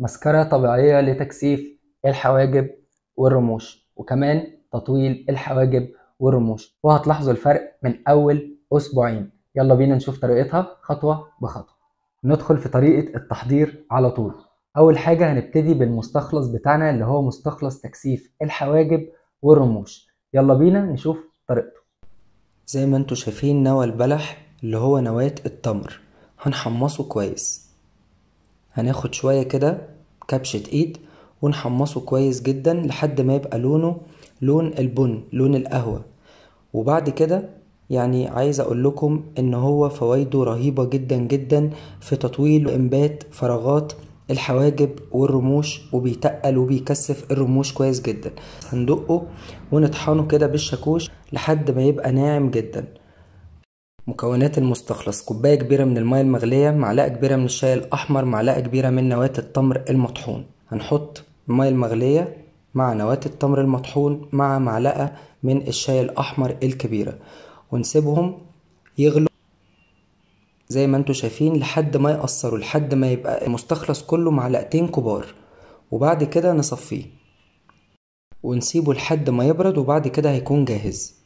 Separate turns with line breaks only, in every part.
مسكرة طبيعية لتكثيف الحواجب والرموش وكمان تطويل الحواجب والرموش وهتلاحظوا الفرق من أول أسبوعين يلا بينا نشوف طريقتها خطوة بخطوة ندخل في طريقة التحضير على طول أول حاجة هنبتدي بالمستخلص بتاعنا اللي هو مستخلص تكثيف الحواجب والرموش يلا بينا نشوف طريقته زي ما انتوا شايفين نوى البلح اللي هو نواة التمر هنحمصه كويس هناخد شوية كده كبشة ايد ونحمصه كويس جدا لحد ما يبقى لونه لون البن لون القهوة وبعد كده يعني عايز اقول لكم ان هو فوائده رهيبة جدا جدا في تطويل وانبات فراغات الحواجب والرموش وبيتقل وبيكثف الرموش كويس جدا هندقه ونطحنه كده بالشاكوش لحد ما يبقى ناعم جدا مكونات المستخلص كوباية كبيرة من الماء المغلية معلقة كبيرة من الشاي الأحمر معلقة كبيرة من نواة التمر المطحون هنحط الماء المغلية مع نواة التمر المطحون مع معلقة من الشاي الأحمر الكبيرة ونسيبهم يغلوا زي ما انتوا شايفين لحد ما يقصروا لحد ما يبقى المستخلص كله معلقتين كبار وبعد كده نصفيه ونسيبه لحد ما يبرد وبعد كده هيكون جاهز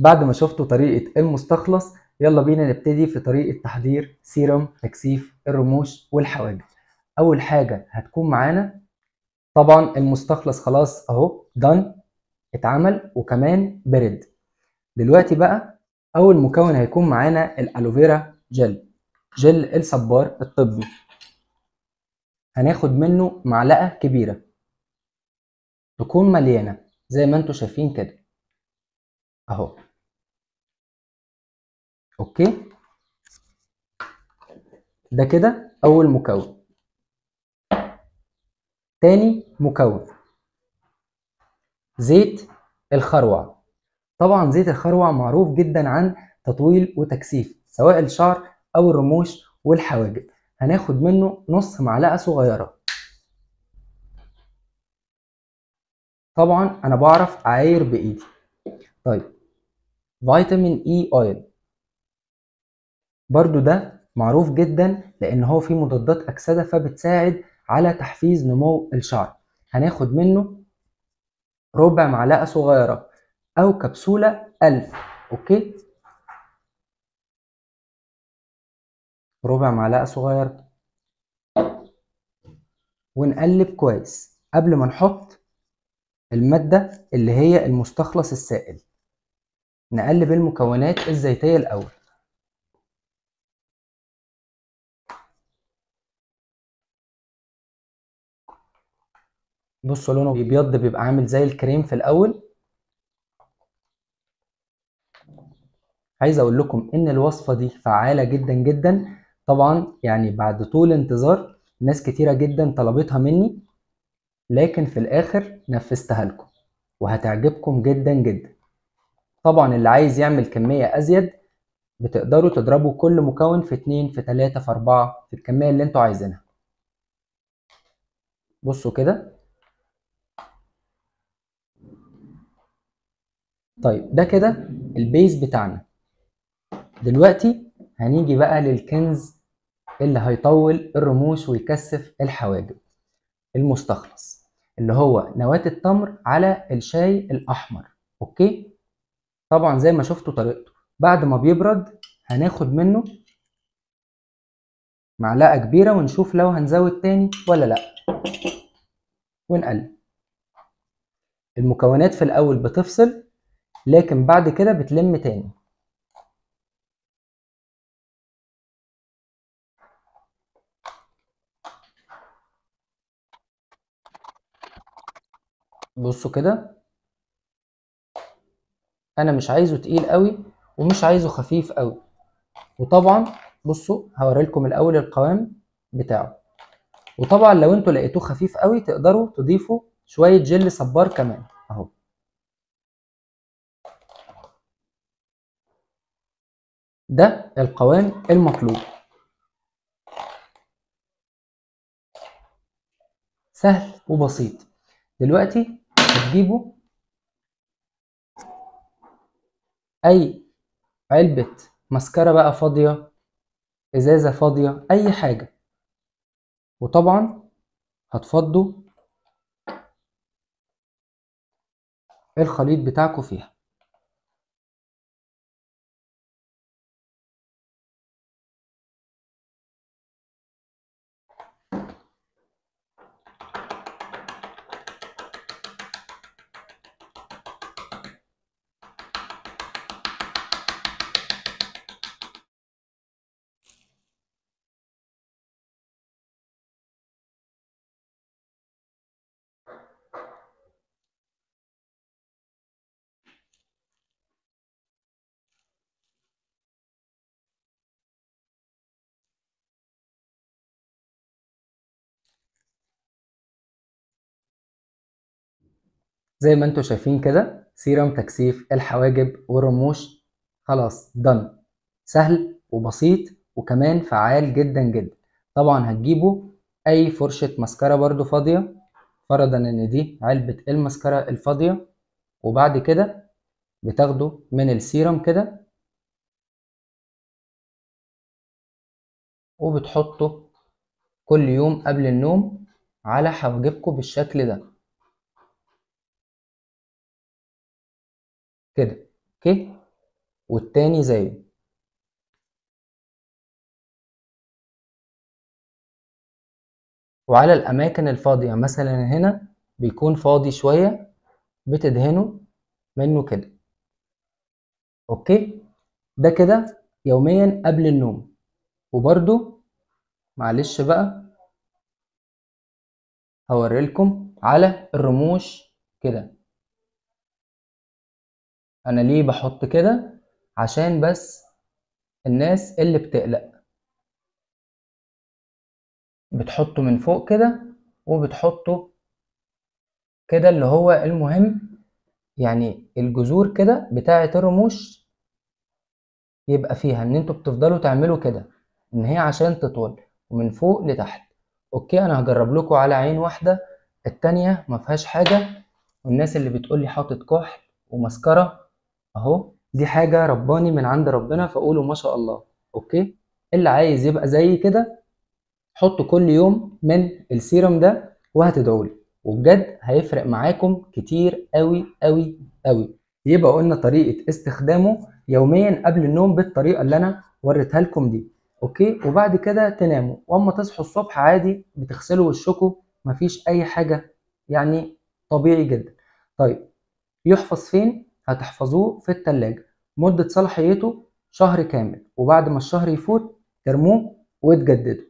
بعد ما شفتوا طريقة المستخلص يلا بينا نبتدي في طريقة تحضير سيرم تكثيف الرموش والحواجب أول حاجة هتكون معانا طبعا المستخلص خلاص أهو دان اتعمل وكمان برد دلوقتي بقى أول مكون هيكون معانا الألوفيرا جل جل الصبار الطبي هناخد منه معلقة كبيرة تكون مليانة زي ما
انتوا شايفين كده أهو اوكي
ده كده اول مكون تاني مكون زيت الخروع طبعا زيت الخروع معروف جدا عن تطويل وتكثيف سواء الشعر او الرموش والحواجب هناخد منه نص معلقه صغيره طبعا انا بعرف اعاير بايدي طيب فيتامين اي e اويل برضو ده معروف جدا لان هو فيه مضادات اكسده فبتساعد على تحفيز نمو الشعر هناخد منه ربع معلقه صغيره او كبسوله 1000 اوكي ربع معلقه صغيره ونقلب كويس قبل ما نحط الماده اللي هي المستخلص السائل نقلب المكونات الزيتيه الاول بصوا لونه بيبيض بيبقى عامل زي الكريم في الاول عايز اقول لكم ان الوصفه دي فعاله جدا جدا طبعا يعني بعد طول انتظار ناس كتيره جدا طلبتها مني لكن في الاخر نفذتها لكم وهتعجبكم جدا جدا طبعا اللي عايز يعمل كميه ازيد بتقدروا تضربوا كل مكون في اتنين في تلاتة في اربعة في الكميه اللي انتوا عايزينها بصوا كده طيب ده كده البيز بتاعنا دلوقتي هنيجي بقى للكنز اللي هيطول الرموش ويكثف الحواجب المستخلص اللي هو نواة التمر على الشاي الأحمر أوكي طبعا زي ما شفتوا طريقته بعد ما بيبرد هناخد منه معلقة كبيرة ونشوف لو هنزود تاني ولا لأ ونقلب المكونات في الأول بتفصل لكن بعد كده بتلم تاني بصوا كده انا مش عايزه تقيل قوي ومش عايزه خفيف قوي وطبعا بصوا هوريلكم الاول القوام بتاعه وطبعا لو انتوا لقيتوه خفيف قوي تقدروا تضيفوا شويه جل صبار كمان ده القوام المطلوب سهل وبسيط دلوقتي هتجيبوا اي علبة مسكرة بقى فاضية ازازة فاضية اي حاجة وطبعا هتفضوا
الخليط بتاعكم فيها زي ما انتم شايفين
كده سيرم تكثيف الحواجب والرموش خلاص دن سهل وبسيط وكمان فعال جدا جدا طبعا هتجيبوا اي فرشة مسكرة برضو فاضية فرضا ان دي علبة المسكرة الفاضية وبعد كده بتاخدوا من السيرم كده
وبتحطه كل يوم قبل النوم على حواجبكم بالشكل ده كده اوكي والتاني زيه وعلى
الأماكن الفاضية يعني مثلا هنا بيكون فاضي شوية بتدهنه منه كده أوكي ده كده يوميا قبل النوم وبرده معلش بقى هوريلكم على الرموش كده
انا ليه بحط كده عشان بس الناس اللي بتقلق بتحطه من فوق
كده وبتحطه كده اللي هو المهم يعني الجذور كده بتاعة الرموش يبقى فيها ان انتوا بتفضلوا تعملوا كده ان هي عشان تطول ومن فوق لتحت اوكي انا هجرب لكم على عين واحدة التانية مفيهاش حاجة والناس اللي بتقولي حاطط كحل ومسكرة اهو دي حاجه رباني من عند ربنا فقولوا ما شاء الله اوكي اللي عايز يبقى زي كده حط كل يوم من السيرم ده وهتدعوا لي وبجد هيفرق معاكم كتير قوي قوي قوي يبقى قلنا طريقه استخدامه يوميا قبل النوم بالطريقه اللي انا وريتها لكم دي اوكي وبعد كده تناموا واما تصحوا الصبح عادي بتغسلوا وشكم مفيش اي حاجه يعني طبيعي جدا طيب يحفظ فين هتحفظوه في التلاجة مدة صلاحيته شهر كامل وبعد ما الشهر يفوت ترموه وتجدده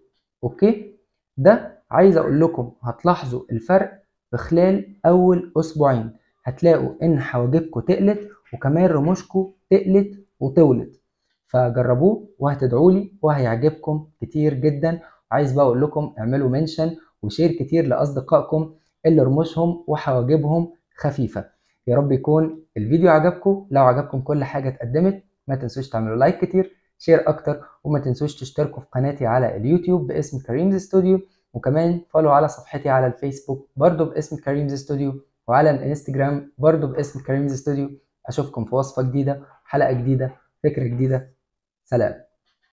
اوكي ده عايز اقول لكم هتلاحظوا الفرق في خلال اول اسبوعين هتلاقوا ان حواجبكم تقلت وكمان رموشكم تقلت وطولت فجربوه وهتدعوا لي وهيعجبكم كتير جدا عايز بقى اقول لكم اعملوا منشن وشير كتير لاصدقائكم اللي رموشهم وحواجبهم خفيفه يا رب يكون الفيديو عجبكم لو عجبكم كل حاجه اتقدمت ما تنسوش تعملوا لايك كتير شير اكتر وما تنسوش تشتركوا في قناتي على اليوتيوب باسم كريمز استوديو وكمان فولو على صفحتي على الفيسبوك برضو باسم كريمز استوديو وعلى الانستجرام برضو باسم كريمز استوديو اشوفكم في وصفه جديده حلقه جديده فكره جديده سلام